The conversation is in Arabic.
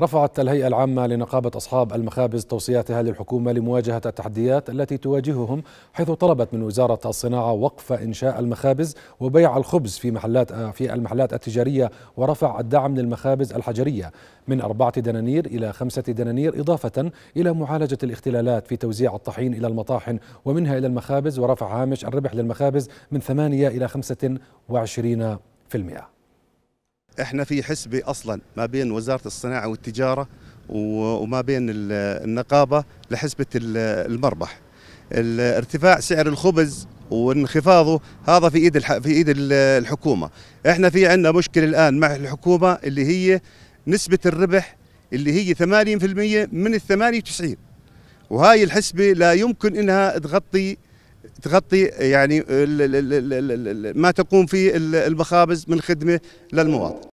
رفعت الهيئة العامة لنقابة أصحاب المخابز توصياتها للحكومة لمواجهة التحديات التي تواجههم حيث طلبت من وزارة الصناعة وقف إنشاء المخابز وبيع الخبز في محلات في المحلات التجارية ورفع الدعم للمخابز الحجرية من أربعة دنانير إلى خمسة دنانير إضافة إلى معالجة الاختلالات في توزيع الطحين إلى المطاحن ومنها إلى المخابز ورفع هامش الربح للمخابز من ثمانية إلى خمسة وعشرين في المئة احنا في حسبة اصلا ما بين وزارة الصناعة والتجارة وما بين النقابة لحسبة المربح ارتفاع سعر الخبز وانخفاضه هذا في ايد في ايد الحكومه احنا في عندنا مشكله الان مع الحكومه اللي هي نسبه الربح اللي هي 80% من ال 98 وهاي الحسبه لا يمكن انها تغطي تغطي يعني ما تقوم فيه المخابز من خدمه للمواطن